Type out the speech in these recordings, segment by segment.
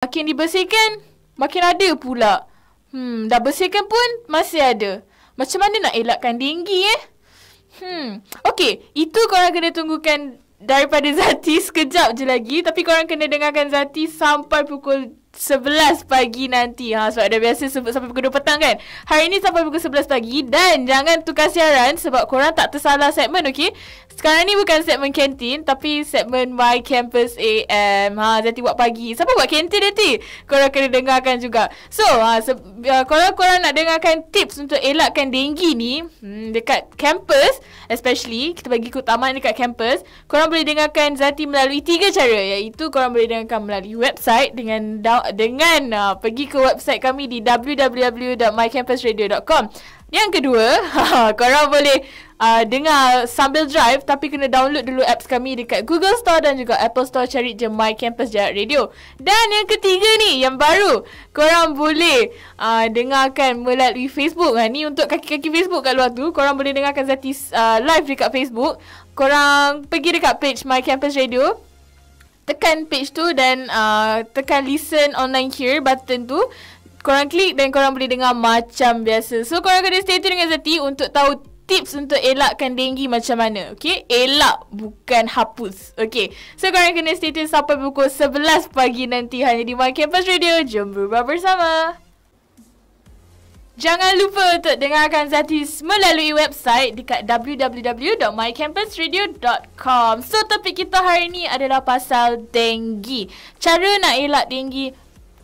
Makin dibersihkan, makin ada pula. Hmm, dah bersihkan pun masih ada. Macam mana nak elakkan denggi eh? Hmm, okey. Itu korang kena tunggukan daripada Zati sekejap je lagi. Tapi korang kena dengarkan Zati sampai pukul 11 pagi nanti ha, Sebab dah biasa sebut sampai pukul 2 petang kan Hari ni sampai pukul 11 pagi Dan jangan tukar siaran Sebab korang tak tersalah segmen okay? Sekarang ni bukan segmen kantin Tapi segmen My Campus AM ha, Zati buat pagi Siapa buat kantin nanti? Korang kena dengarkan juga So ha, se- uh, ya, kalau korang nak dengarkan tips Untuk elakkan denggi ni hmm, Dekat campus Especially Kita bagi keutamaan dekat campus Korang boleh dengarkan Zati melalui tiga cara Iaitu korang boleh dengarkan melalui website Dengan download dengan uh, pergi ke website kami di www.mycampusradio.com. Yang kedua, korang boleh uh, dengar sambil drive tapi kena download dulu apps kami dekat Google Store dan juga Apple Store cari je My Campus Jarak Radio. Dan yang ketiga ni, yang baru, korang boleh uh, dengarkan melalui Facebook. Ha, ni untuk kaki-kaki Facebook kat luar tu, korang boleh dengarkan zatis uh, live dekat Facebook. Korang pergi dekat page My Campus Radio, tekan page tu dan uh, tekan listen online here button tu korang klik dan korang boleh dengar macam biasa so korang kena stay tune dengan Zati untuk tahu tips untuk elakkan denggi macam mana okey elak bukan hapus okey so korang kena stay tune sampai pukul 11 pagi nanti hanya di My Campus Radio jom berubah bersama Jangan lupa untuk dengarkan Zatis melalui website dekat www.mycampusradio.com. So, topik kita hari ini adalah pasal denggi. Cara nak elak denggi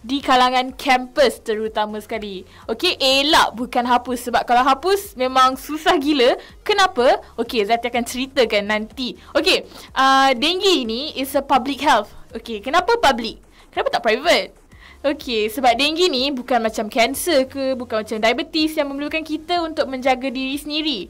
di kalangan kampus terutama sekali. Okey, elak bukan hapus sebab kalau hapus memang susah gila. Kenapa? Okey, Zati akan ceritakan nanti. Okey, uh, denggi ini is a public health. Okey, kenapa public? Kenapa tak private? Okey, sebab dengue ni bukan macam kanser ke, bukan macam diabetes yang memerlukan kita untuk menjaga diri sendiri.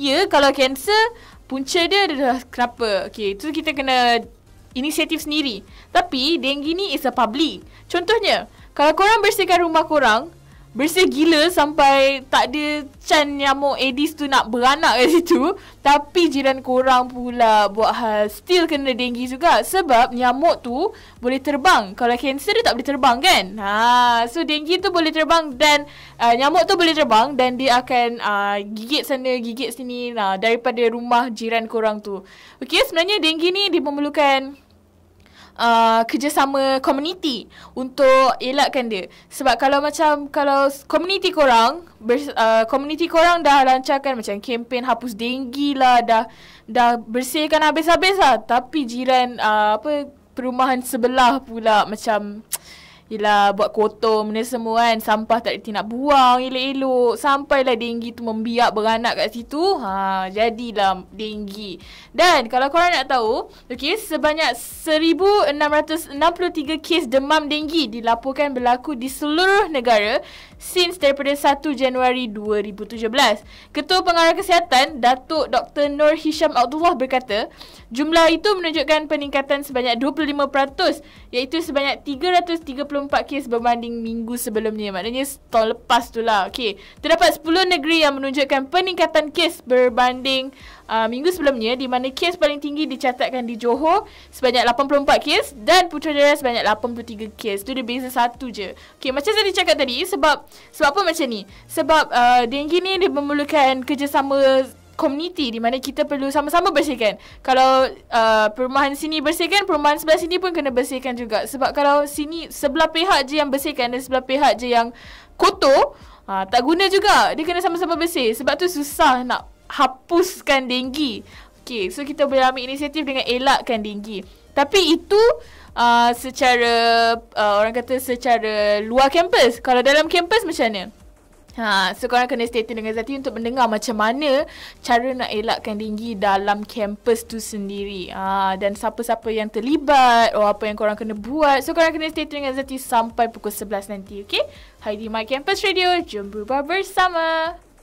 Ya, kalau kanser, punca dia adalah kenapa. Okey, tu kita kena inisiatif sendiri. Tapi, dengue ni is a public. Contohnya, kalau korang bersihkan rumah korang, bersih gila sampai tak ada can nyamuk edis tu nak beranak kat situ tapi jiran korang pula buat hal still kena denggi juga sebab nyamuk tu boleh terbang kalau kanser dia tak boleh terbang kan ha so denggi tu boleh terbang dan uh, nyamuk tu boleh terbang dan dia akan uh, gigit sana gigit sini uh, daripada rumah jiran korang tu okey sebenarnya denggi ni dia memerlukan uh, kerjasama community untuk elakkan dia. Sebab kalau macam kalau community korang bers, uh, community korang dah lancarkan macam kempen hapus denggi lah dah dah bersihkan habis-habis lah tapi jiran uh, apa perumahan sebelah pula macam Yelah buat kotor benda semua kan Sampah tak reti nak buang elok-elok Sampailah denggi tu membiak beranak kat situ ha, Jadilah denggi Dan kalau korang nak tahu okay, Sebanyak 1,663 kes demam denggi Dilaporkan berlaku di seluruh negara Since daripada 1 Januari 2017 Ketua Pengarah Kesihatan Datuk Dr. Nur Hisham Abdullah berkata Jumlah itu menunjukkan peningkatan sebanyak 25% Iaitu sebanyak 330 34 kes berbanding minggu sebelumnya. Maknanya tahun lepas tu lah. Okay. Terdapat 10 negeri yang menunjukkan peningkatan kes berbanding uh, minggu sebelumnya di mana kes paling tinggi dicatatkan di Johor sebanyak 84 kes dan Putrajaya sebanyak 83 kes. Tu dia beza satu je. Okay. Macam saya cakap tadi sebab sebab apa macam ni? Sebab uh, dengue ni dia memerlukan kerjasama community di mana kita perlu sama-sama bersihkan. Kalau uh, perumahan sini bersihkan, perumahan sebelah sini pun kena bersihkan juga. Sebab kalau sini sebelah pihak je yang bersihkan dan sebelah pihak je yang kotor, uh, tak guna juga. Dia kena sama-sama bersih. Sebab tu susah nak hapuskan denggi. Okay, so kita boleh ambil inisiatif dengan elakkan denggi. Tapi itu uh, secara, uh, orang kata secara luar kampus. Kalau dalam kampus macam mana? Ha, so korang kena stay tune dengan Zati untuk mendengar macam mana cara nak elakkan denggi dalam kampus tu sendiri. Ha, dan siapa-siapa yang terlibat atau apa yang korang kena buat. So korang kena stay tune dengan Zati sampai pukul 11 nanti. Okay? Hai di My Campus Radio. Jom berubah bersama.